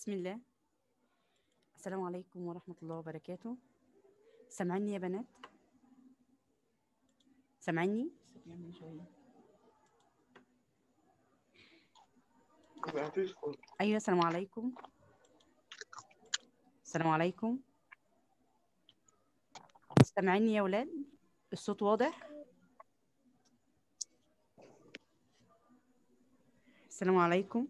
بسم الله السلام عليكم ورحمة الله وبركاته سامعيني يا بنات سامعيني ايوه السلام عليكم السلام عليكم سامعيني يا أولاد الصوت واضح السلام عليكم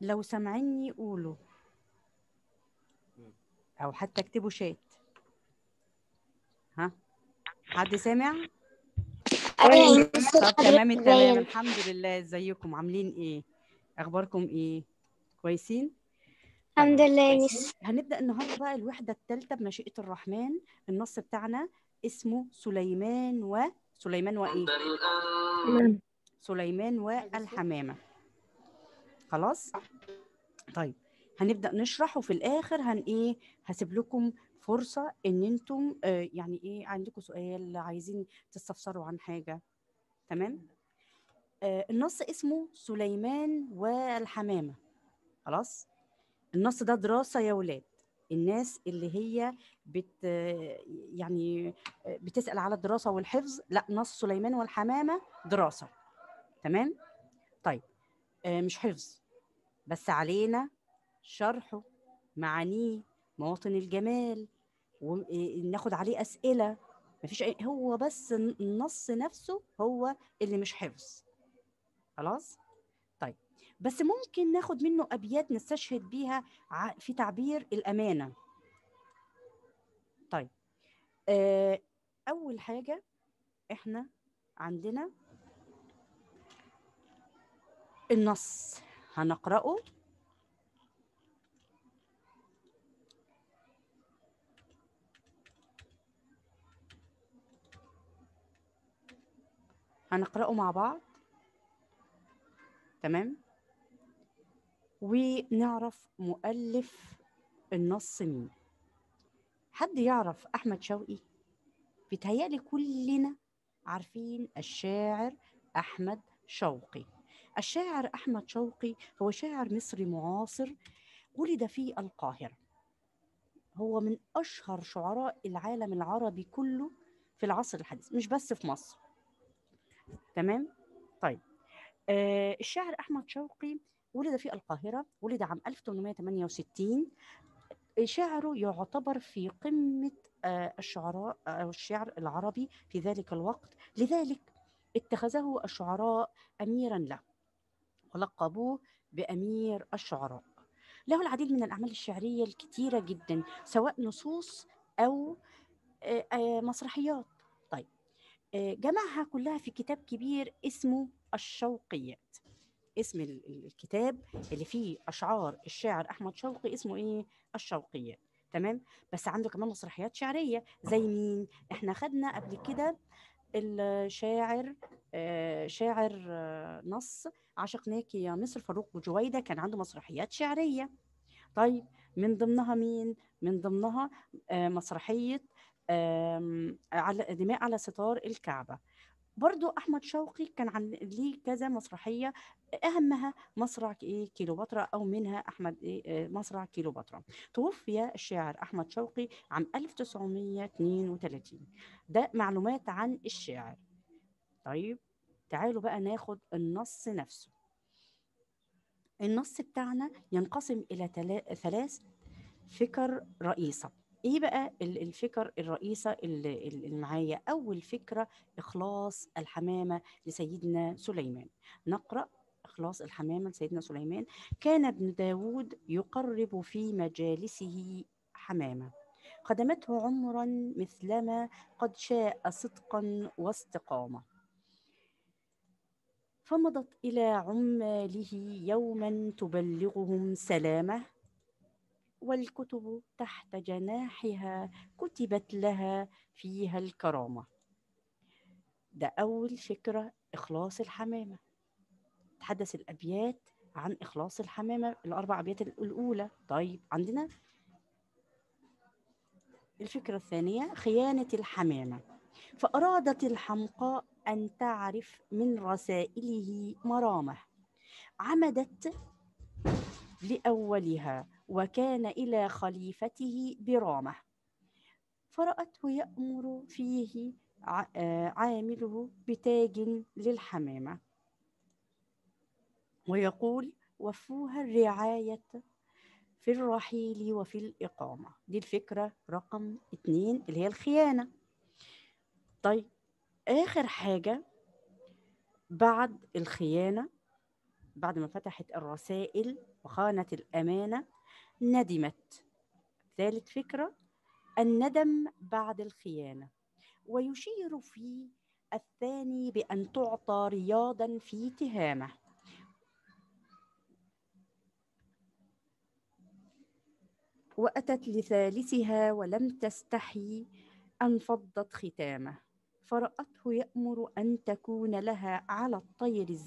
لو سامعيني قولوا او حتى اكتبوا شات ها حد سامع أيوة. طيب، طب أيوة. تمام التمام الحمد لله ازيكم عاملين ايه اخباركم ايه كويسين الحمد لله يا هنبدا النهارده بقى الوحده الثالثه بمشيئه الرحمن النص بتاعنا اسمه سليمان و سليمان وايه سليمان والحمامه خلاص طيب هنبدا نشرح وفي الاخر هن ايه هسيب لكم فرصه ان انتم آه، يعني ايه عندكم سؤال عايزين تستفسروا عن حاجه تمام آه، النص اسمه سليمان والحمامه خلاص النص ده دراسه يا ولاد الناس اللي هي بت يعني آه، بتسال على الدراسه والحفظ لا نص سليمان والحمامه دراسه تمام طيب آه، مش حفظ بس علينا شرحه معانيه مواطن الجمال وناخد آه، عليه اسئله مفيش هو بس النص نفسه هو اللي مش حفظ خلاص طيب بس ممكن ناخد منه ابيات نستشهد بيها في تعبير الامانه طيب آه، اول حاجه احنا عندنا النص هنقرأه هنقرأه مع بعض تمام ونعرف مؤلف النص مين حد يعرف أحمد شوقي بيتهيألي كلنا عارفين الشاعر أحمد شوقي الشاعر أحمد شوقي هو شاعر مصري معاصر ولد في القاهرة هو من أشهر شعراء العالم العربي كله في العصر الحديث مش بس في مصر تمام طيب آه الشاعر أحمد شوقي ولد في القاهرة ولد عام 1868 شعره يعتبر في قمة آه، الشعراء أو آه، الشعر العربي في ذلك الوقت لذلك اتخذه الشعراء أميرا له ولقبوه بأمير الشعراء له العديد من الأعمال الشعرية الكتيرة جدا سواء نصوص أو آه، آه، مسرحيات طيب آه، جمعها كلها في كتاب كبير اسمه الشوقيات اسم الكتاب اللي فيه أشعار الشاعر أحمد شوقي اسمه إيه الشوقيات تمام بس عنده كمان مسرحيات شعرية زي مين احنا خدنا قبل كده الشاعر آه، شاعر آه، نص عشقناك يا مصر فاروق وجويده كان عنده مسرحيات شعريه طيب من ضمنها مين من ضمنها آه، مسرحيه دماء على ستار الكعبه برضو احمد شوقي كان عن ليه كذا مسرحيه اهمها مسرح ايه كيلوباترا او منها احمد ايه آه، مسرح كيلوباترا توفي الشاعر احمد شوقي عام 1932 ده معلومات عن الشاعر طيب تعالوا بقى ناخد النص نفسه النص بتاعنا ينقسم الى ثلاث فكر رئيسه ايه بقى الفكر الرئيسه اللي معايا اول فكره اخلاص الحمامه لسيدنا سليمان نقرا إخلاص الحمامة لسيدنا سليمان كان ابن داود يقرب في مجالسه حمامة خدمته عمرا مثلما قد شاء صدقا واستقامة فمضت إلى عماله يوما تبلغهم سلامه والكتب تحت جناحها كتبت لها فيها الكرامة ده أول فكرة إخلاص الحمامة تحدث الأبيات عن إخلاص الحمامة الأربع أبيات الأولى طيب عندنا الفكرة الثانية خيانة الحمامة فأرادت الحمقاء أن تعرف من رسائله مرامه عمدت لأولها وكان إلى خليفته برامة فرأته يأمر فيه آه، عامله بتاج للحمامة ويقول وفوها الرعاية في الرحيل وفي الإقامة دي الفكرة رقم اتنين اللي هي الخيانة طيب آخر حاجة بعد الخيانة بعد ما فتحت الرسائل وخانت الأمانة ندمت ثالث فكرة الندم بعد الخيانة ويشير في الثاني بأن تعطى رياضا في تهامه وأتت لثالثها ولم تستحي أن فضت ختامه فرأته يأمر أن تكون لها على الطير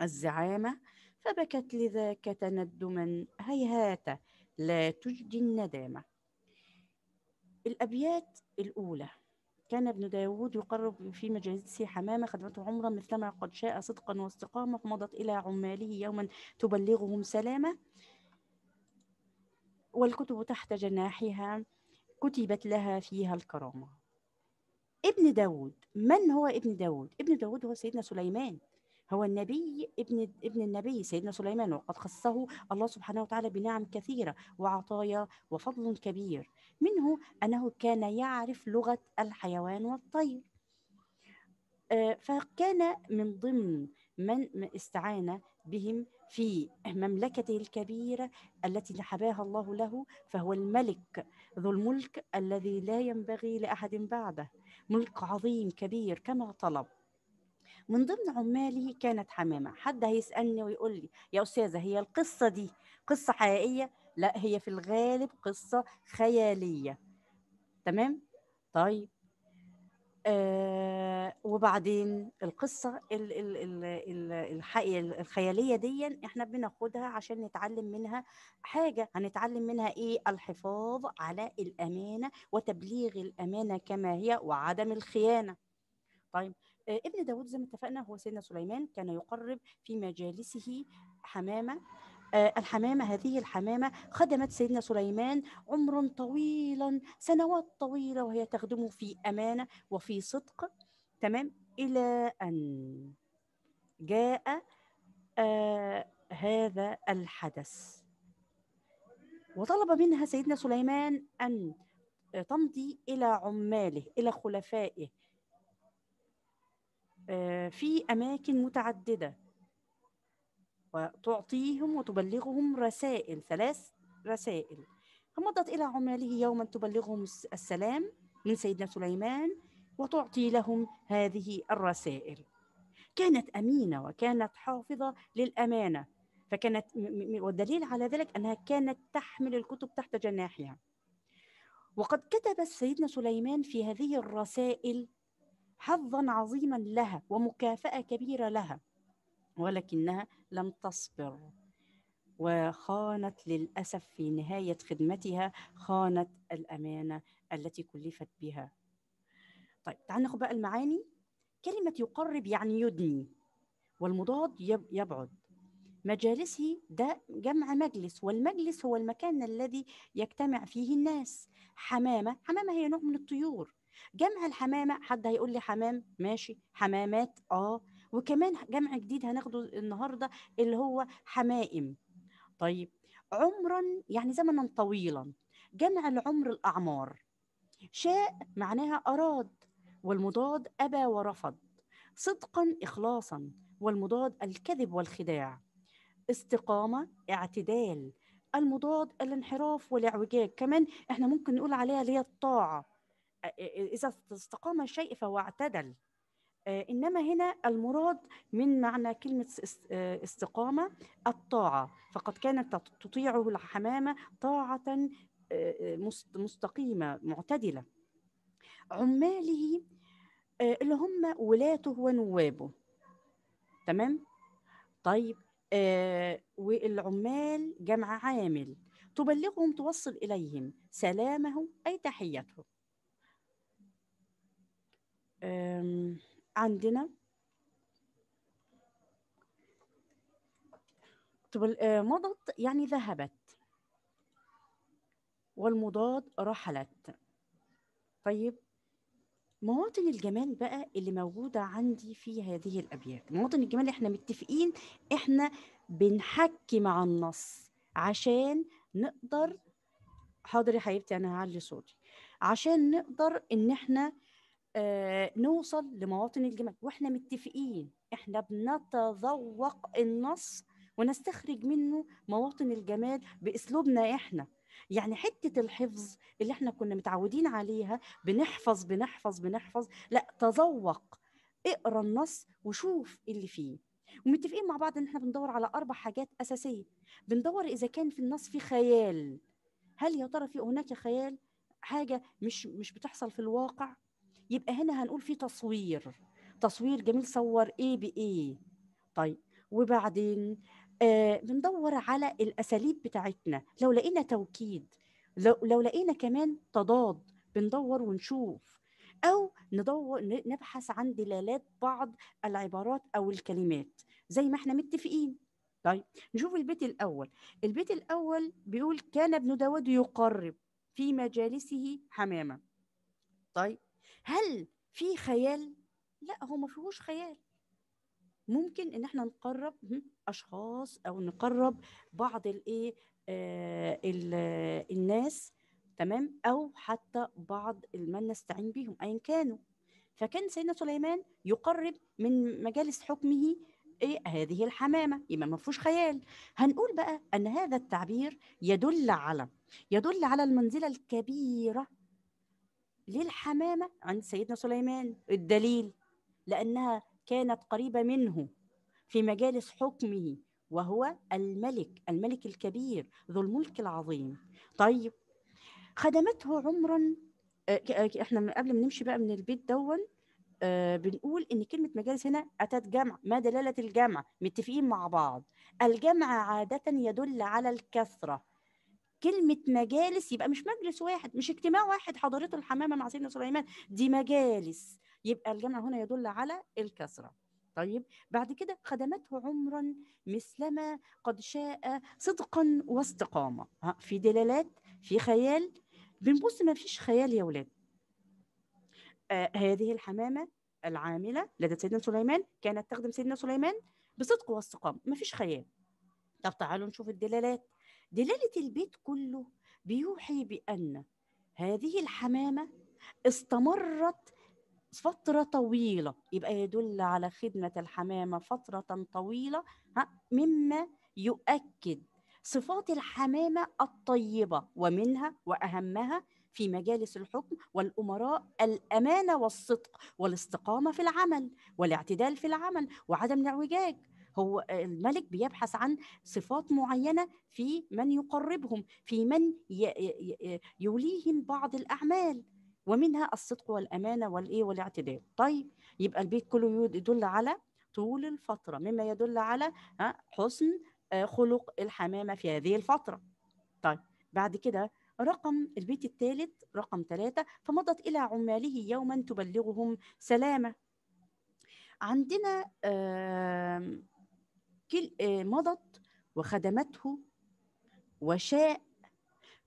الزعامة فبكت لذاك تندما هيهات لا تجدي الندامة الأبيات الأولى كان ابن داود يقرب في مجالسه حمامة خدمته عمرا مثلما قد شاء صدقا واستقامة مضت إلى عماله يوما تبلغهم سلامة والكتب تحت جناحها كتبت لها فيها الكرامة ابن داود من هو ابن داود؟ ابن داود هو سيدنا سليمان هو النبي ابن ابن النبي سيدنا سليمان وقد خصه الله سبحانه وتعالى بنعم كثيرة وعطايا وفضل كبير منه أنه كان يعرف لغة الحيوان والطير آه، فكان من ضمن من استعان بهم في مملكته الكبيرة التي حباها الله له فهو الملك ذو الملك الذي لا ينبغي لأحد بعده ملك عظيم كبير كما طلب من ضمن عمالي كانت حمامه حد هيسالني ويقول لي يا استاذه هي القصه دي قصه حقيقيه لا هي في الغالب قصه خياليه تمام طيب آه وبعدين القصه الـ الـ الـ الحقيقة الخياليه دي احنا بناخدها عشان نتعلم منها حاجه هنتعلم منها ايه الحفاظ على الامانه وتبليغ الامانه كما هي وعدم الخيانه طيب آه، ابن داود زي ما اتفقنا هو سيدنا سليمان كان يقرب في مجالسه حمامة آه، الحمامة هذه الحمامة خدمت سيدنا سليمان عمرا طويلا سنوات طويلة وهي تخدمه في أمانة وفي صدق تمام إلى أن جاء آه هذا الحدث وطلب منها سيدنا سليمان أن تمضي إلى عماله إلى خلفائه آه، في أماكن متعددة وتعطيهم وتبلغهم رسائل ثلاث رسائل فمضت إلى عماله يوما تبلغهم السلام من سيدنا سليمان وتعطي لهم هذه الرسائل كانت أمينة وكانت حافظة للأمانة فكانت والدليل على ذلك أنها كانت تحمل الكتب تحت جناحها وقد كتب سيدنا سليمان في هذه الرسائل حظا عظيما لها ومكافاه كبيره لها ولكنها لم تصبر وخانت للاسف في نهايه خدمتها خانت الامانه التي كلفت بها طيب تعال ناخد بقى المعاني كلمه يقرب يعني يدني والمضاد يبعد مجالسه ده جمع مجلس والمجلس هو المكان الذي يجتمع فيه الناس حمامه حمامه هي نوع من الطيور جمع الحمامه حد هيقول لي حمام ماشي حمامات اه وكمان جمع جديد هناخده النهارده اللي هو حمائم طيب عمرا يعني زمنا طويلا جمع العمر الاعمار شاء معناها اراد والمضاد ابى ورفض صدقا اخلاصا والمضاد الكذب والخداع استقامه اعتدال المضاد الانحراف والاعوجاج كمان احنا ممكن نقول عليها اللي هي الطاعه إذا استقام الشيء فهو اعتدل آه، إنما هنا المراد من معنى كلمة آه، استقامة الطاعة فقد كانت تطيعه الحمامة طاعة آه، مستقيمة معتدلة عماله اللي هم ولاته ونوابه تمام طيب والعمال جمع عامل تبلغهم توصل إليهم سلامه أي تحيته عندنا طب آه، مضت يعني ذهبت والمضاد رحلت طيب مواطن الجمال بقى اللي موجودة عندي في هذه الأبيات مواطن الجمال احنا متفقين احنا بنحكي مع النص عشان نقدر حاضر يا حبيبتي انا هعلي صوتي عشان نقدر ان احنا آه، نوصل لمواطن الجمال واحنا متفقين احنا بنتذوق النص ونستخرج منه مواطن الجمال باسلوبنا احنا يعني حته الحفظ اللي احنا كنا متعودين عليها بنحفظ بنحفظ بنحفظ لا تذوق اقرا النص وشوف اللي فيه ومتفقين مع بعض ان احنا بندور على اربع حاجات اساسيه بندور اذا كان في النص في خيال هل يا ترى في هناك خيال حاجه مش مش بتحصل في الواقع يبقى هنا هنقول في تصوير تصوير جميل صور ايه بايه طيب وبعدين آه بندور على الاساليب بتاعتنا لو لقينا توكيد لو, لو لقينا كمان تضاد بندور ونشوف او ندور نبحث عن دلالات بعض العبارات او الكلمات زي ما احنا متفقين طيب نشوف البيت الاول البيت الاول بيقول كان ابن داود يقرب في مجالسه حمامه طيب هل في خيال لا هو ما فيهوش خيال ممكن ان احنا نقرب اشخاص او نقرب بعض الايه آه الناس تمام او حتى بعض من نستعين بهم ايا كانوا فكان سيدنا سليمان يقرب من مجالس حكمه ايه هذه الحمامه يبقى ما فيهوش خيال هنقول بقى ان هذا التعبير يدل على يدل على المنزله الكبيره ليه الحمامة عند سيدنا سليمان الدليل لأنها كانت قريبة منه في مجالس حكمه وهو الملك الملك الكبير ذو الملك العظيم طيب خدمته عمرا آه، آه، احنا من قبل ما نمشي بقى من البيت دون آه، بنقول ان كلمه مجالس هنا اتت جمع ما دلاله الجمع متفقين مع بعض الجمع عاده يدل على الكثره كلمه مجالس يبقى مش مجلس واحد مش اجتماع واحد حضرته الحمامه مع سيدنا سليمان دي مجالس يبقى الجمع هنا يدل على الكسرة طيب بعد كده خدمته عمرا مثلما قد شاء صدقا واستقامه في دلالات في خيال بنبص ما فيش خيال يا ولاد آه هذه الحمامه العامله لدى سيدنا سليمان كانت تخدم سيدنا سليمان بصدق واستقامه ما فيش خيال طب تعالوا نشوف الدلالات دلالة البيت كله بيوحي بأن هذه الحمامة استمرت فترة طويلة يبقى يدل على خدمة الحمامة فترة طويلة مما يؤكد صفات الحمامة الطيبة ومنها وأهمها في مجالس الحكم والأمراء الأمانة والصدق والاستقامة في العمل والاعتدال في العمل وعدم الاعوجاج هو الملك بيبحث عن صفات معينة في من يقربهم في من يوليهم بعض الأعمال ومنها الصدق والأمانة والإيه والاعتدال طيب يبقى البيت كله يدل على طول الفترة مما يدل على حسن آه، خلق الحمامة في هذه الفترة طيب بعد كده رقم البيت الثالث رقم ثلاثة فمضت إلى عماله يوما تبلغهم سلامة عندنا آه آه، مضت وخدمته وشاء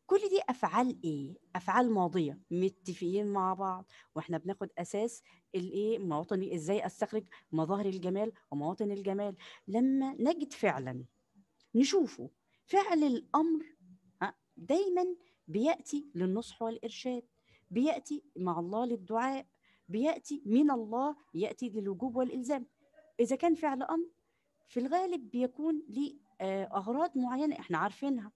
كل دي افعال ايه افعال ماضيه متفقين مع بعض واحنا بناخد اساس الايه مواطني ازاي استخرج مظاهر الجمال ومواطن الجمال لما نجد فعلا نشوفه فعل الامر دايما بياتي للنصح والارشاد بياتي مع الله للدعاء بياتي من الله ياتي للوجوب والالزام اذا كان فعل امر في الغالب بيكون لأغراض آه، معينه احنا عارفينها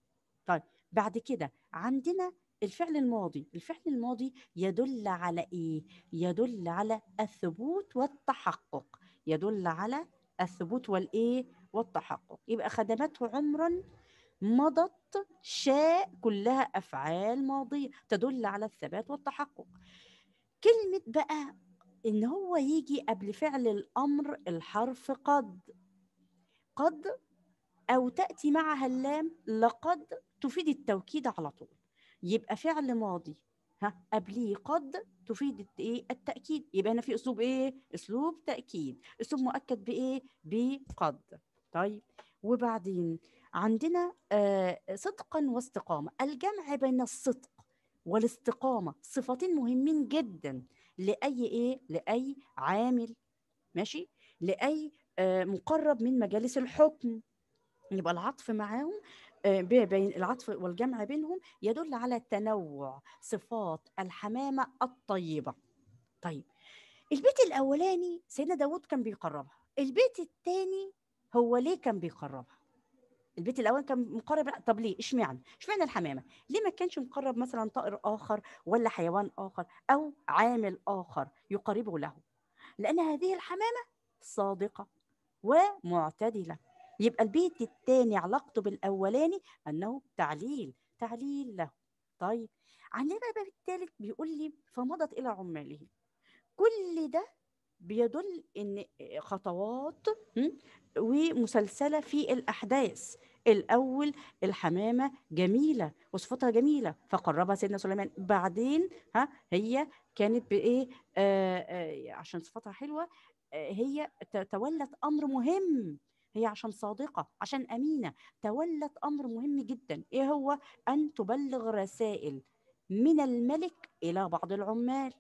طيب بعد كده عندنا الفعل الماضي الفعل الماضي يدل على ايه يدل على الثبوت والتحقق يدل على الثبوت والايه والتحقق يبقى خدمته عمرا مضت شاء كلها افعال ماضيه تدل على الثبات والتحقق كلمه بقى ان هو يجي قبل فعل الامر الحرف قد قد أو تأتي معها اللام لقد تفيد التوكيد على طول يبقى فعل ماضي ها قبليه قد تفيد ايه التاكيد يبقى هنا في اسلوب ايه اسلوب تاكيد اسلوب مؤكد بايه بقد طيب وبعدين عندنا آه صدقا واستقامه الجمع بين الصدق والاستقامه صفتين مهمين جدا لاي ايه لاي عامل ماشي لاي آه، مقرب من مجالس الحكم يبقى العطف معاهم آه، بين العطف والجمع بينهم يدل على تنوع صفات الحمامة الطيبة طيب البيت الأولاني سيدنا داود كان بيقربها البيت الثاني هو ليه كان بيقربها البيت الاول كان مقرب طب ليه اشمعنى اشمعنى الحمامه ليه ما كانش مقرب مثلا طائر اخر ولا حيوان اخر او عامل اخر يقربه له لان هذه الحمامه صادقه ومعتدلة يبقى البيت الثاني علاقته بالأولاني أنه تعليل تعليل له طيب عندنا بقى الثالث بيقول لي فمضت إلى عماله كل ده بيدل ان خطوات ومسلسله في الاحداث الاول الحمامه جميله وصفتها جميله فقربها سيدنا سليمان بعدين ها هي كانت بايه آآ آه، آآ آه، عشان صفتها حلوه هي تولت امر مهم هي عشان صادقة عشان أمينة تولت أمر مهم جدا إيه هو أن تبلغ رسائل من الملك إلى بعض العمال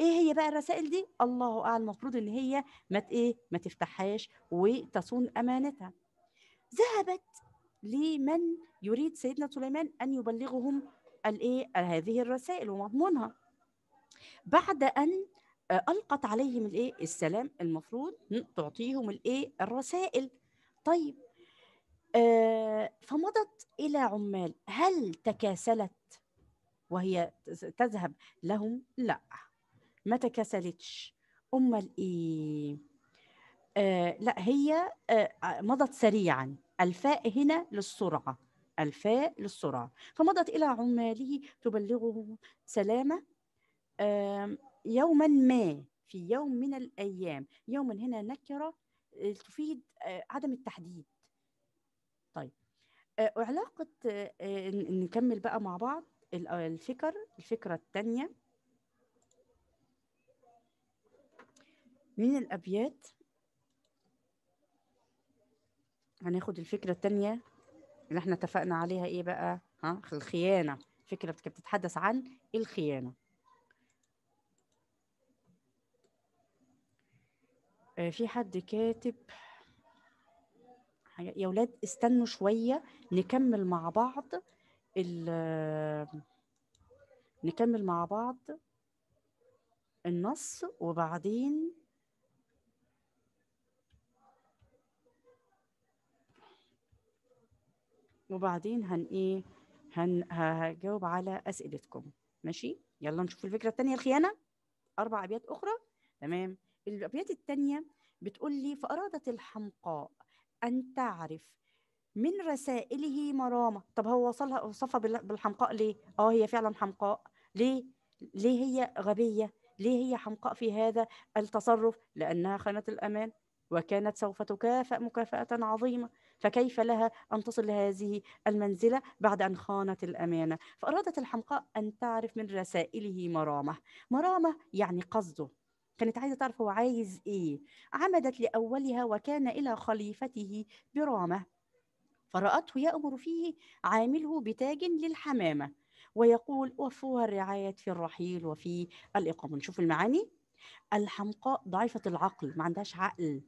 ايه هي بقى الرسائل دي الله اعلم المفروض ان هي ما ايه ما تفتحهاش وتصون امانتها ذهبت لمن يريد سيدنا سليمان ان يبلغهم الايه هذه الرسائل ومضمونها بعد ان آه، القت عليهم الايه السلام المفروض تعطيهم الايه الرسائل طيب آه، فمضت الى عمال هل تكاسلت وهي تذهب لهم لا ما تكاسلتش امال ايه آه، لا هي مضت سريعا الفاء هنا للسرعه الفاء للسرعه فمضت الى عماله تبلغه سلامه يوما ما في يوم من الأيام يوما هنا نكرة آه، تفيد آه، عدم التحديد طيب آه، علاقة نكمل بقى مع بعض الفكر الفكرة الثانية من الأبيات هناخد الفكرة الثانية اللي احنا اتفقنا عليها ايه بقى ها الخيانة فكرة بتتحدث عن الخيانة آه، في حد كاتب يا ولاد استنوا شوية نكمل مع بعض نكمل مع بعض النص وبعدين وبعدين هن ايه هن هجاوب على اسئلتكم ماشي يلا نشوف الفكره الثانيه الخيانه اربع ابيات اخرى تمام الابيات الثانيه بتقول لي فارادت الحمقاء ان تعرف من رسائله مرامه طب هو وصلها وصفها بالحمقاء ليه اه هي فعلا حمقاء ليه ليه هي غبيه ليه هي حمقاء في هذا التصرف لانها خانت الامان وكانت سوف تكافأ مكافأة عظيمة فكيف لها أن تصل لهذه المنزلة بعد أن خانت الأمانة فأرادت الحمقاء أن تعرف من رسائله مرامة مرامة يعني قصده كانت عايزة تعرف هو عايز إيه عمدت لأولها وكان إلى خليفته برامة فرأته يأمر فيه عامله بتاج للحمامة ويقول وفوها الرعاية في الرحيل وفي الإقامة نشوف المعاني الحمقاء ضعيفة العقل ما عندهاش عقل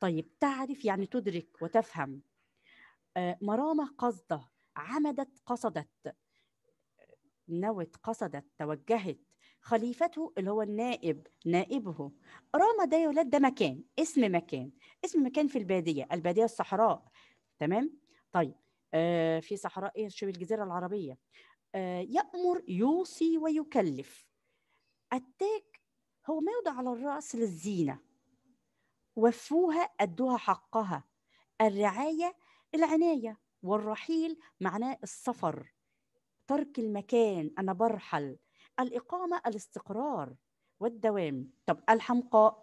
طيب تعرف يعني تدرك وتفهم آه، مرامة قصده عمدت قصدت نوت قصدت توجهت خليفته اللي هو النائب نائبه راما ده يا ولاد ده مكان اسم مكان اسم مكان في الباديه الباديه الصحراء تمام طيب آه في صحراء ايه شبه الجزيره العربيه آه يامر يوصي ويكلف التاج هو ما يوضع على الراس للزينه وفوها ادوها حقها الرعايه العنايه والرحيل معناه السفر ترك المكان انا برحل الإقامة الاستقرار والدوام طب الحمقاء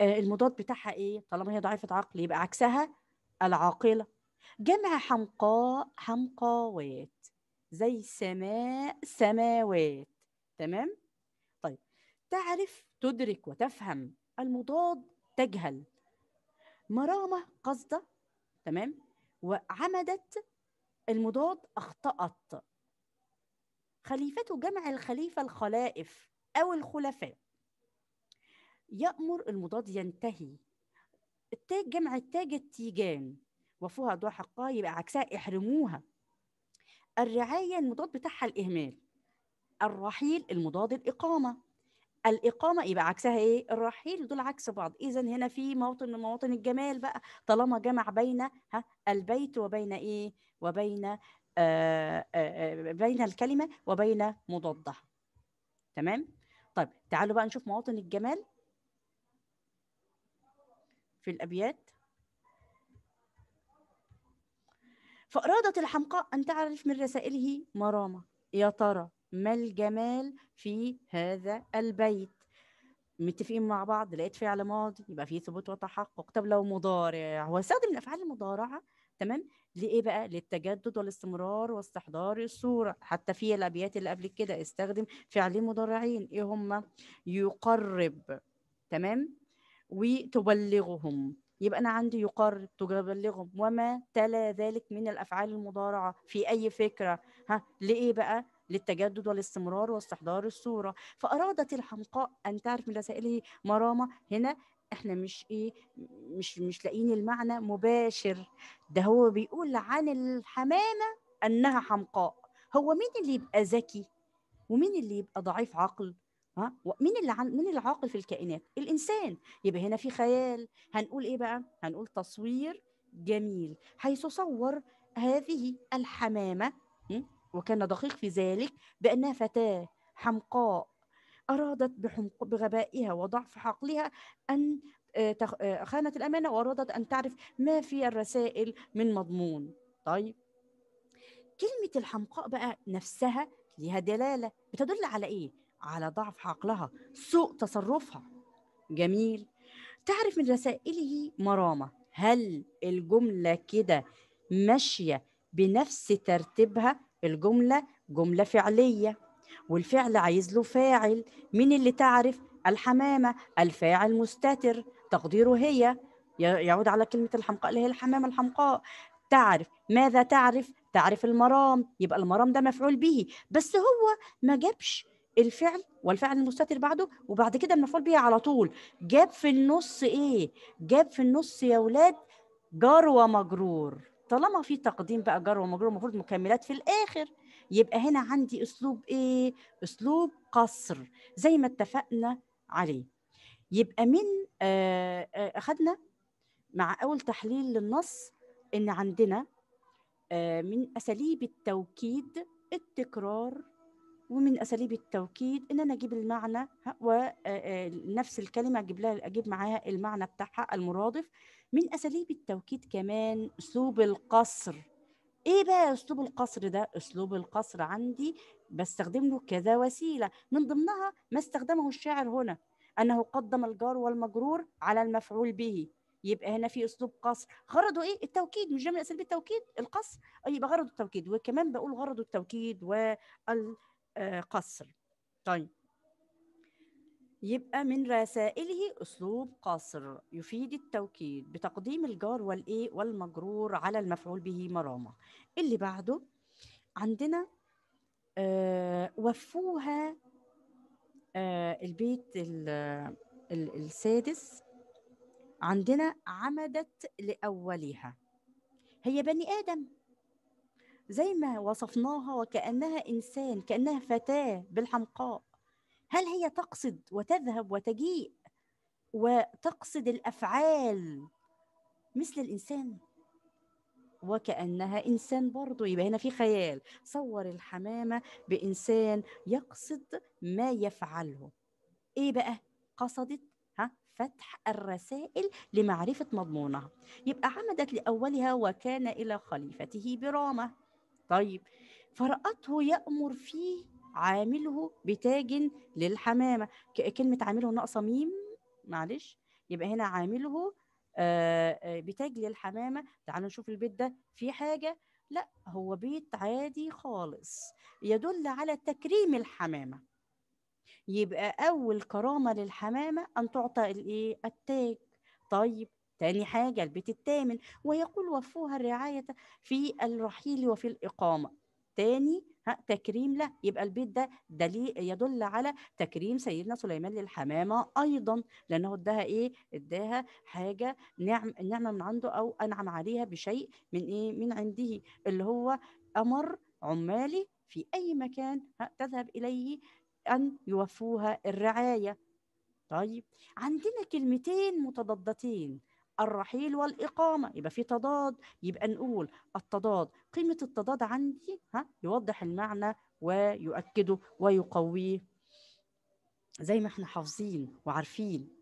آه، المضاد بتاعها إيه طالما هي ضعيفة عقل يبقى عكسها العاقلة جمع حمقاء حمقاوات زي سماء سماوات تمام طيب تعرف تدرك وتفهم المضاد تجهل مرامة قصدة تمام وعمدت المضاد أخطأت خليفة جمع الخليفة الخلائف أو الخلفاء يأمر المضاد ينتهي التاج جمع التاج التيجان وفوها ضوء حقها يبقى عكسها احرموها الرعاية المضاد بتاعها الإهمال الرحيل المضاد الإقامة الإقامة يبقى عكسها إيه؟ الرحيل دول عكس بعض إذا هنا في مواطن من مواطن الجمال بقى طالما جمع بين ها البيت وبين إيه؟ وبين آه، آه، آه، بين الكلمه وبين مضادها تمام طيب تعالوا بقى نشوف مواطن الجمال في الابيات فأرادت الحمقاء أن تعرف من رسائله مرامة يا ترى ما الجمال في هذا البيت متفقين مع بعض لقيت فعل ماضي يبقى فيه ثبوت وتحقق طب لو مضارع هو استخدم الافعال المضارعه تمام لايه بقى للتجدد والاستمرار واستحضار الصوره حتى في الابيات اللي قبل كده استخدم فعلين مضارعين ايه هم يقرب تمام وتبلغهم يبقى انا عندي يقرب تبلغهم وما تلا ذلك من الافعال المضارعه في اي فكره ها لايه بقى للتجدد والاستمرار واستحضار الصورة فأرادت الحمقاء أن تعرف من رسائله مرامة هنا احنا مش ايه مش مش لاقيين المعنى مباشر ده هو بيقول عن الحمامه انها حمقاء هو مين اللي يبقى ذكي ومين اللي يبقى ضعيف عقل ها مين اللي عن... مين العاقل في الكائنات الانسان يبقى هنا في خيال هنقول ايه بقى هنقول تصوير جميل حيث صور هذه الحمامه وكان دقيق في ذلك بانها فتاه حمقاء أرادت بغبائها وضعف عقلها أن آه، آه، خانت الأمانة وأرادت أن تعرف ما في الرسائل من مضمون طيب كلمة الحمقاء بقى نفسها ليها دلالة بتدل على إيه؟ على ضعف عقلها سوء تصرفها جميل تعرف من رسائله مرامة هل الجملة كده ماشية بنفس ترتيبها الجملة جملة فعلية والفعل عايز له فاعل مين اللي تعرف الحمامة الفاعل مستتر تقديره هي يعود على كلمة الحمقاء اللي هي الحمامة الحمقاء تعرف ماذا تعرف تعرف المرام يبقى المرام ده مفعول به بس هو ما جابش الفعل والفعل المستتر بعده وبعد كده المفعول به على طول جاب في النص ايه جاب في النص يا ولاد جار ومجرور طالما في تقديم بقى جار ومجرور المفروض مكملات في الاخر يبقى هنا عندي اسلوب ايه اسلوب قصر زي ما اتفقنا عليه يبقى من آه، آه، اخذنا مع اول تحليل للنص ان عندنا آه، من اساليب التوكيد التكرار ومن اساليب التوكيد ان انا اجيب المعنى ونفس الكلمه اجيب لها اجيب معاها المعنى بتاعها المرادف من اساليب التوكيد كمان اسلوب القصر ايه بقى اسلوب القصر ده اسلوب القصر عندي بستخدم له كذا وسيله من ضمنها ما استخدمه الشاعر هنا انه قدم الجار والمجرور على المفعول به يبقى هنا في اسلوب قصر غرضه ايه التوكيد مش ده من اساليب التوكيد القصر يبقى غرضه التوكيد وكمان بقول غرضه التوكيد والقصر طيب يبقى من رسائله أسلوب قصر يفيد التوكيد بتقديم الجار والإيه والمجرور على المفعول به مرامة اللي بعده عندنا آه وفوها آه البيت الـ الـ السادس عندنا عمدت لأولها هي بني آدم زي ما وصفناها وكأنها إنسان كأنها فتاة بالحمقاء هل هي تقصد وتذهب وتجيء وتقصد الافعال مثل الانسان وكانها انسان برضه يبقى هنا في خيال صور الحمامه بانسان يقصد ما يفعله ايه بقى قصدت ها فتح الرسائل لمعرفه مضمونها يبقى عمدت لاولها وكان الى خليفته برامه طيب فراته يامر فيه عامله بتاج للحمامه كلمه عامله ناقصه ميم معلش يبقى هنا عامله آه، آه، بتاج للحمامه تعالوا نشوف البيت ده في حاجه لا هو بيت عادي خالص يدل على تكريم الحمامه يبقى اول كرامه للحمامه ان تعطى الايه التاج طيب تاني حاجة البيت الثامن ويقول وفوها الرعاية في الرحيل وفي الإقامة تاني ها تكريم له يبقى البيت ده دليل يدل على تكريم سيدنا سليمان للحمامه ايضا لانه اداها ايه اداها حاجه نعم نعمه من عنده او انعم عليها بشيء من ايه من عنده اللي هو امر عمالي في اي مكان تذهب اليه ان يوفوها الرعايه طيب عندنا كلمتين متضادتين الرحيل والإقامة يبقى في تضاد يبقى نقول التضاد قيمة التضاد عندي ها يوضح المعنى ويؤكده ويقويه زي ما احنا حافظين وعارفين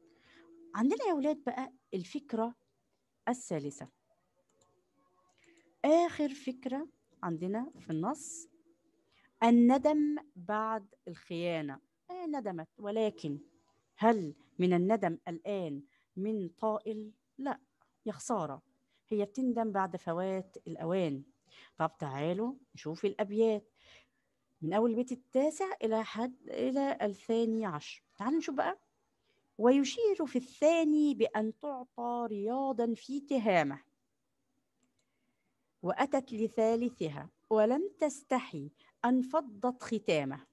عندنا يا ولاد بقى الفكرة الثالثة آخر فكرة عندنا في النص الندم بعد الخيانة آه ندمت ولكن هل من الندم الآن من طائل لا يا خسارة هي بتندم بعد فوات الأوان طب تعالوا نشوف الأبيات من أول بيت التاسع إلى حد إلى الثاني عشر تعالوا نشوف بقى ويشير في الثاني بأن تعطى رياضا في تهامه وأتت لثالثها ولم تستحي أن فضت ختامه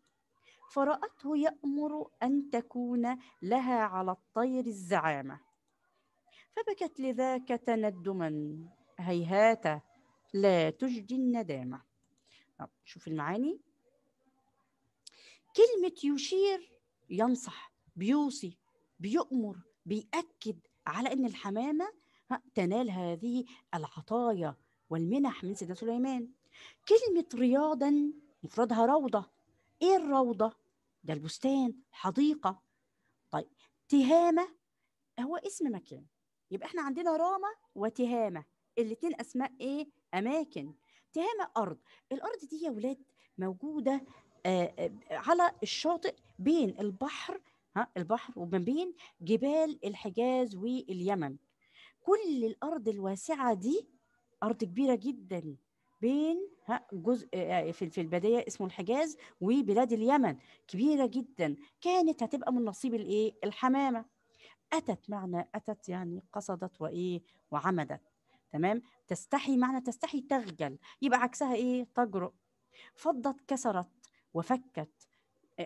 فرأته يأمر أن تكون لها على الطير الزعامة فبكت لذاك تندما هيهات لا تجدي الندامة طب شوف المعاني كلمة يشير ينصح بيوصي بيؤمر بيأكد على أن الحمامة تنال هذه العطايا والمنح من سيدنا سليمان كلمة رياضا مفردها روضة إيه الروضة؟ ده البستان حديقة طيب تهامة هو اسم مكان يبقى احنا عندنا راما وتهامه الاتنين اسماء ايه اماكن تهامه ارض الارض دي يا ولاد موجوده آه، آه، على الشاطئ بين البحر ها البحر وما بين جبال الحجاز واليمن كل الارض الواسعه دي ارض كبيره جدا بين ها جزء آه، في البدايه اسمه الحجاز وبلاد اليمن كبيره جدا كانت هتبقى من نصيب الايه الحمامه أتت معنى أتت يعني قصدت وإيه وعمدت تمام تستحي معنى تستحي تخجل يبقى عكسها إيه تجرؤ فضت كسرت وفكت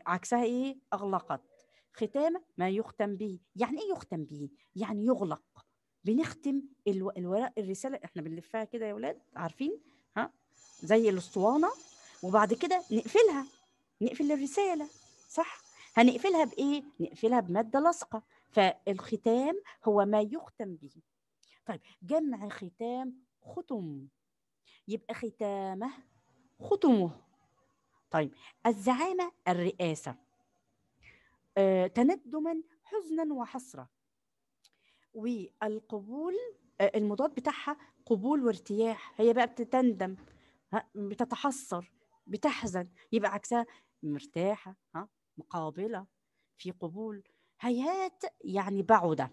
عكسها إيه أغلقت ختام ما يختم به يعني إيه يختم به يعني يغلق بنختم الورق الرسالة إحنا بنلفها كده يا ولاد عارفين ها زي الأسطوانة وبعد كده نقفلها نقفل الرسالة صح هنقفلها بإيه نقفلها بمادة لاصقة فالختام هو ما يختم به طيب جمع ختام ختم يبقى ختامه ختمه طيب الزعامة الرئاسة آه، تندما حزنا وحسرة والقبول آه، المضاد بتاعها قبول وارتياح هي بقى بتتندم بتتحسر بتحزن يبقى عكسها مرتاحة ها مقابلة في قبول هيهات يعني بعدة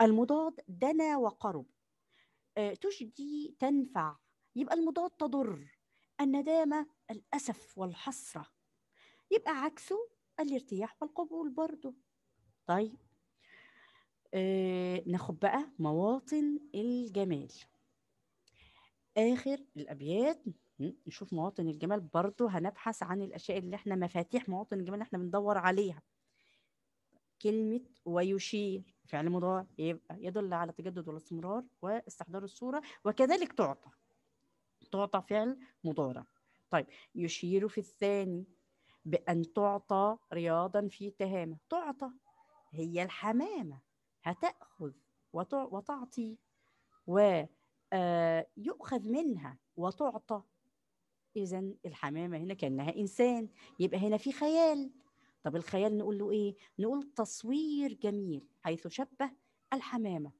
المضاد دنا وقرب آه، تشدي تنفع يبقى المضاد تضر الندامة الأسف والحسرة يبقى عكسه الارتياح والقبول برضه طيب آه ناخد بقى مواطن الجمال آخر الأبيات نشوف مواطن الجمال برضه هنبحث عن الأشياء اللي احنا مفاتيح مواطن الجمال احنا بندور عليها كلمة ويشير فعل مضارع يبقى يدل على التجدد والاستمرار واستحضار الصورة وكذلك تعطى تعطى فعل مضارع طيب يشير في الثاني بأن تعطى رياضا في تهامة تعطى هي الحمامة هتأخذ وتعطي ويؤخذ آه، منها وتعطى إذا الحمامة هنا كأنها إنسان يبقى هنا في خيال طب الخيال نقول له ايه نقول تصوير جميل حيث شبه الحمامه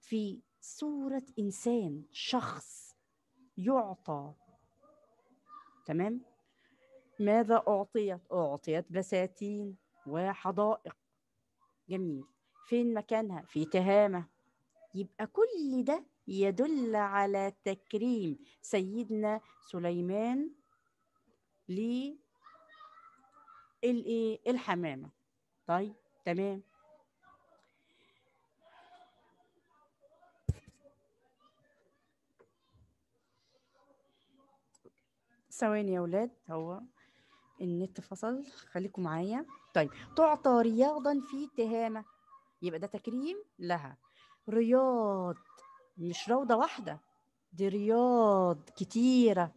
في صوره انسان شخص يعطى تمام ماذا اعطيت اعطيت بساتين وحدائق جميل فين مكانها في تهامه يبقى كل ده يدل على تكريم سيدنا سليمان الايه الحمامه طيب تمام ثواني يا اولاد هو النت فصل خليكم معايا طيب تعطى رياضا في تهامه يبقى ده تكريم لها رياض مش روضه واحده دي رياض كتيره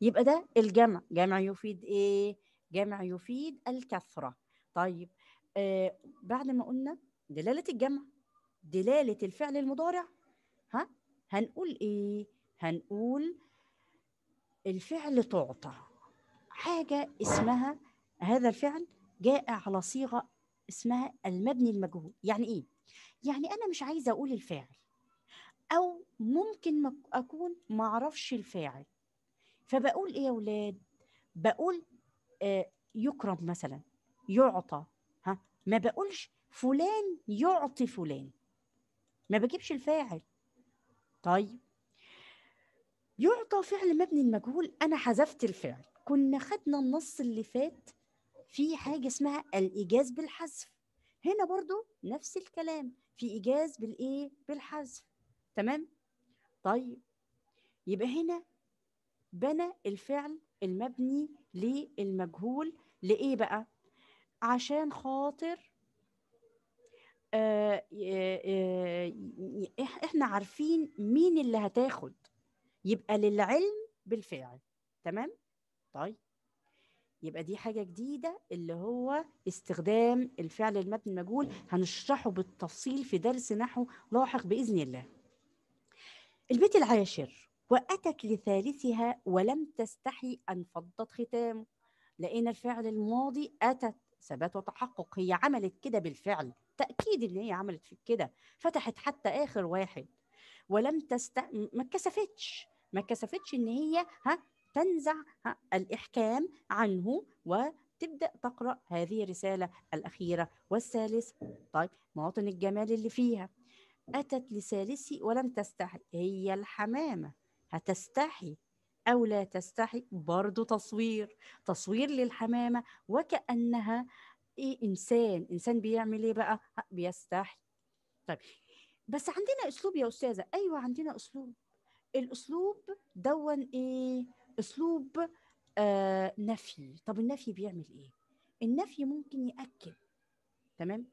يبقى ده الجمع جمع يفيد ايه جمع يفيد الكثرة طيب آه بعد ما قلنا دلالة الجمع دلالة الفعل المضارع ها هنقول ايه هنقول الفعل تعطى حاجة اسمها هذا الفعل جاء على صيغة اسمها المبني المجهول يعني ايه يعني انا مش عايزة اقول الفاعل او ممكن اكون معرفش الفاعل فبقول ايه يا ولاد بقول آه، يكرم مثلا يعطى ها ما بقولش فلان يعطي فلان ما بجيبش الفاعل طيب يعطى فعل مبني المجهول انا حذفت الفعل كنا خدنا النص اللي فات في حاجه اسمها الايجاز بالحذف هنا برضو نفس الكلام في ايجاز بالايه بالحذف تمام طيب يبقى هنا بنى الفعل المبني للمجهول لإيه بقى؟ عشان خاطر آه, آه،, آه، احنا عارفين مين اللي هتاخد يبقى للعلم بالفعل تمام؟ طيب يبقى دي حاجة جديدة اللي هو استخدام الفعل المبني المجهول هنشرحه بالتفصيل في درس نحو لاحق بإذن الله البيت العاشر وأتت لثالثها ولم تستحي أن فضت ختامه لقينا الفعل الماضي أتت ثبات وتحقق هي عملت كده بالفعل تأكيد إن هي عملت في كده فتحت حتى آخر واحد ولم تست ما اتكسفتش ما اتكسفتش إن هي ها تنزع ها الإحكام عنه و تبدا تقرا هذه الرساله الاخيره والثالثه طيب مواطن الجمال اللي فيها اتت لثالثي ولم تستحي هي الحمامه هتستحي أو لا تستحي برضو تصوير تصوير للحمامة وكأنها إيه إنسان إنسان بيعمل إيه بقى بيستحي طيب بس عندنا أسلوب يا أستاذة أيوة عندنا أسلوب الأسلوب دون إيه أسلوب آه نفي طب النفي بيعمل إيه النفي ممكن يأكد تمام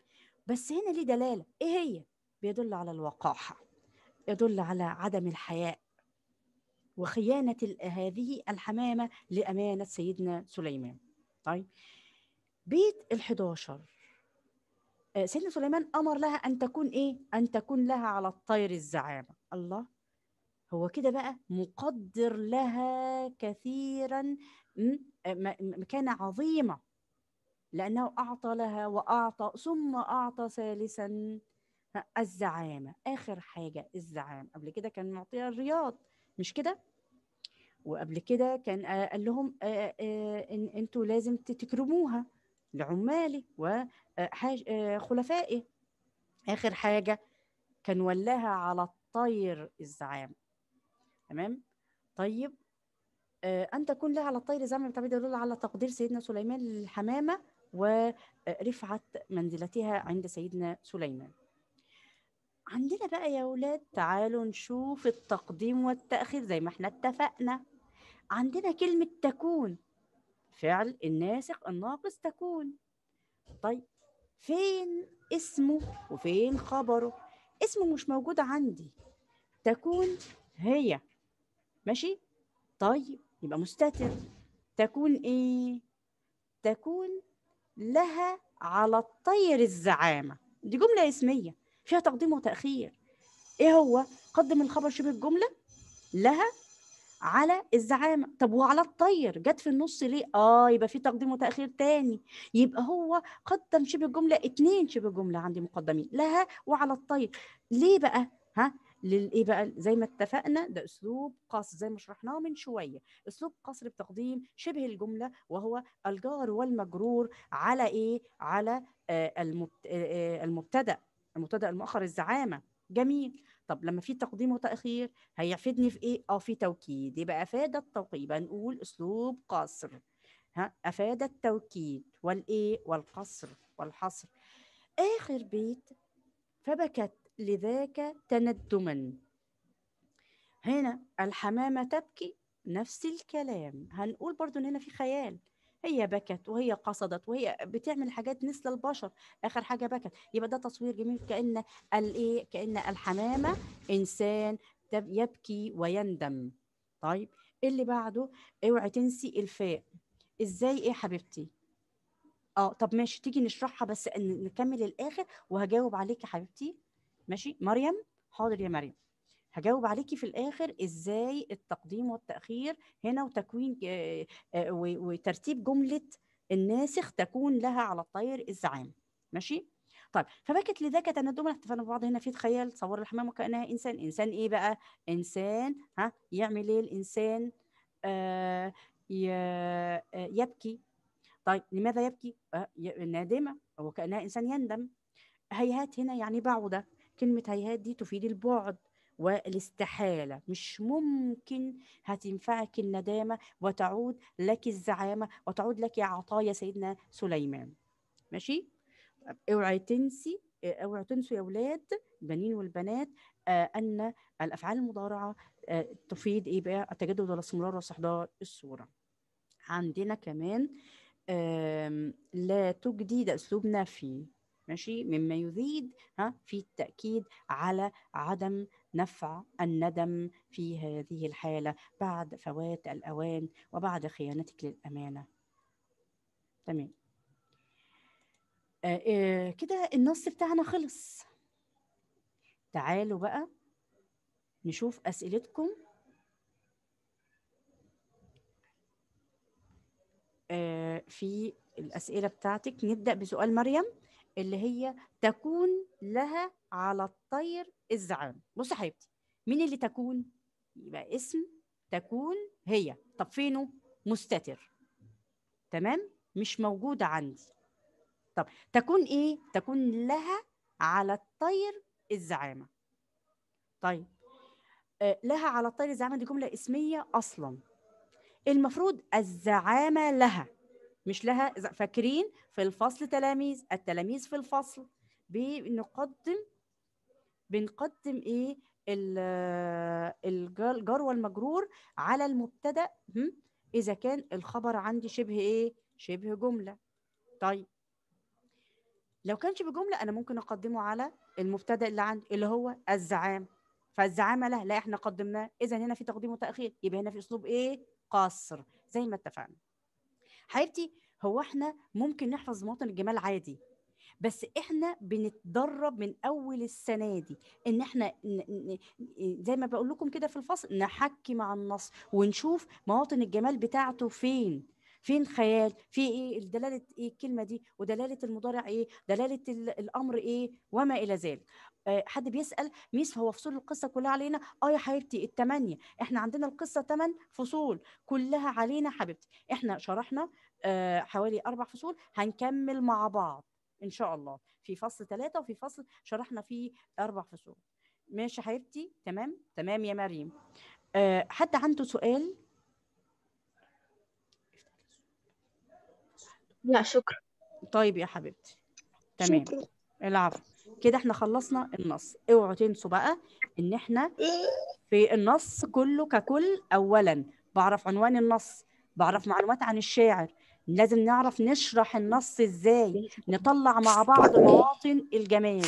بس هنا ليه دلالة إيه هي بيدل على الوقاحة يدل على عدم الحياء وخيانة هذه الحمامة لأمانة سيدنا سليمان طيب بيت ال11 آه، سيدنا سليمان أمر لها أن تكون إيه؟ أن تكون لها على الطير الزعامة الله هو كده بقى مقدر لها كثيرا آه، مكانة عظيمة لأنه أعطى لها وأعطى ثم أعطى ثالثا الزعامة آخر حاجة الزعامة قبل كده كان معطيها الرياض مش كده وقبل كده كان آه، قال لهم آه، آه، إن انتوا لازم تكرموها لعمالي وخلفائي اخر حاجه كان ولاها على الطير الزعام تمام طيب ان تكون لها على الطير الزعام التعبير يدل على تقدير سيدنا سليمان للحمامه ورفعه منزلتها عند سيدنا سليمان عندنا بقى يا ولاد تعالوا نشوف التقديم والتأخير زي ما احنا اتفقنا عندنا كلمة تكون فعل الناسخ الناقص تكون طيب فين اسمه وفين خبره اسمه مش موجود عندي تكون هي ماشي طيب يبقى مستتر تكون ايه تكون لها على الطير الزعامه دي جمله اسميه فيها تقديم وتاخير ايه هو قدم الخبر شبه الجمله لها على الزعامه طب وعلى الطير جت في النص ليه اه يبقى في تقديم وتاخير تاني يبقى هو قدم شبه الجمله اتنين شبه جمله عندي مقدمين لها وعلى الطير ليه بقى ها للايه بقى زي ما اتفقنا ده اسلوب قصر زي ما شرحناه من شويه اسلوب قصر بتقديم شبه الجمله وهو الجار والمجرور على ايه على آه، آه، آه، المبتدا المبتدا المؤخر الزعامه جميل طب لما في تقديم وتاخير هيفيدني في ايه اه في توكيد يبقى افاد التوكيد نقول اسلوب قصر ها افاد التوكيد والايه والقصر والحصر اخر بيت فبكت لذاك تندما هنا الحمامه تبكي نفس الكلام هنقول برضو ان هنا في خيال هي بكت وهي قصدت وهي بتعمل حاجات مثل البشر اخر حاجه بكت يبقى ده تصوير جميل كان الايه كان الحمامه انسان يبكي ويندم طيب اللي بعده اوعي تنسي الفاء ازاي ايه حبيبتي اه طب ماشي تيجي نشرحها بس نكمل الاخر وهجاوب عليك يا حبيبتي ماشي مريم حاضر يا مريم هجاوب عليكي في الاخر ازاي التقديم والتاخير هنا وتكوين وترتيب جمله الناسخ تكون لها على الطير الزعام ماشي طيب فبكت لذاك تندما احتفلنا ببعض هنا في تخيل صور الحمام وكانها انسان انسان ايه بقى انسان ها يعمل ايه الانسان آه يبكي طيب لماذا يبكي آه نادمه وكانها انسان يندم هيهات هنا يعني بعوده كلمه هيهات دي تفيد البعد والاستحالة مش ممكن هتنفعك الندامة وتعود لك الزعامة وتعود لك عطايا سيدنا سليمان ماشي اوعي تنسي اوعي تنسوا يا اولاد البنين والبنات آه ان الافعال المضارعه آه تفيد ايه بقى التجدد والاستمرار واستحضار الصوره عندنا كمان آه لا تجدي ده اسلوب نفي ماشي مما يزيد ها في التاكيد على عدم نفع الندم في هذه الحالة بعد فوات الأوان وبعد خيانتك للأمانة تمام آه، آه، كده النص بتاعنا خلص تعالوا بقى نشوف أسئلتكم آه، في الأسئلة بتاعتك نبدأ بسؤال مريم اللي هي تكون لها على الطير الزعان بص يا حبيبتي مين اللي تكون يبقى اسم تكون هي طب فينه مستتر تمام مش موجودة عندي طب تكون ايه تكون لها على الطير الزعامة طيب آه لها على الطير الزعامة دي جملة اسمية أصلا المفروض الزعامة لها مش لها فاكرين في الفصل تلاميذ التلاميذ في الفصل بنقدم بنقدم ايه الجار والمجرور على المبتدا اذا كان الخبر عندي شبه ايه شبه جمله طيب لو كان شبه جمله انا ممكن اقدمه على المبتدا اللي عندي اللي هو الزعام فالزعامه لا لا احنا قدمناه اذا هنا في تقديم وتاخير يبقى هنا في اسلوب ايه قصر زي ما اتفقنا حبيبتي هو احنا ممكن نحفظ مواطن الجمال عادي بس احنا بنتدرب من اول السنه دي ان احنا زي ما بقول لكم كده في الفصل نحكي مع النص ونشوف مواطن الجمال بتاعته فين فين خيال في ايه دلاله ايه الكلمه دي ودلاله المضارع ايه دلاله الامر ايه وما الى ذلك آه، حد بيسال ميس هو فصول القصه كلها علينا اه يا حبيبتي الثمانيه احنا عندنا القصه ثمان فصول كلها علينا حبيبتي احنا شرحنا آه، حوالي اربع فصول هنكمل مع بعض ان شاء الله في فصل ثلاثة وفي فصل شرحنا فيه اربع فصول ماشي حبيبتي تمام تمام يا مريم آه، حد عنده سؤال لا شكرا طيب يا حبيبتي تمام العفو كده احنا خلصنا النص اوعوا تنسوا بقى ان احنا في النص كله ككل اولا بعرف عنوان النص بعرف معلومات عن الشاعر لازم نعرف نشرح النص ازاي نطلع مع بعض مواطن الجمال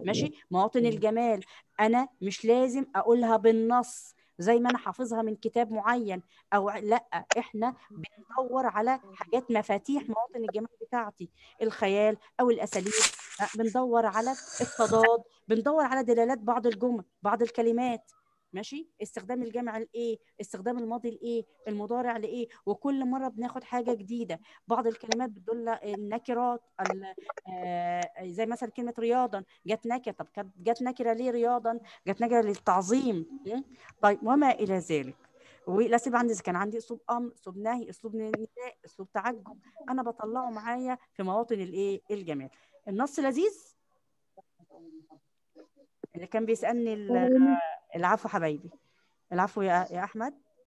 ماشي مواطن الجمال انا مش لازم اقولها بالنص زي ما انا حافظها من كتاب معين او لا احنا بندور على حاجات مفاتيح مواطن الجمال بتاعتي الخيال او الاساليب بندور على التضاد بندور على دلالات بعض الجمل بعض الكلمات ماشي استخدام الجامع لايه استخدام الماضي لايه المضارع لايه وكل مره بناخد حاجه جديده بعض الكلمات بتدل النكرات آه، زي مثلا كلمه رياضا جت نكره طب جت نكره ليه رياضا جت نكره للتعظيم طيب وما الى ذلك ولا سيب عندي كان عندي اسلوب امر اسلوب نهي اسلوب نداء اسلوب تعجب انا بطلعه معايا في مواطن الايه الجمال النص لذيذ اللي كان بيسالني العفو حبايبي العفو يا يا احمد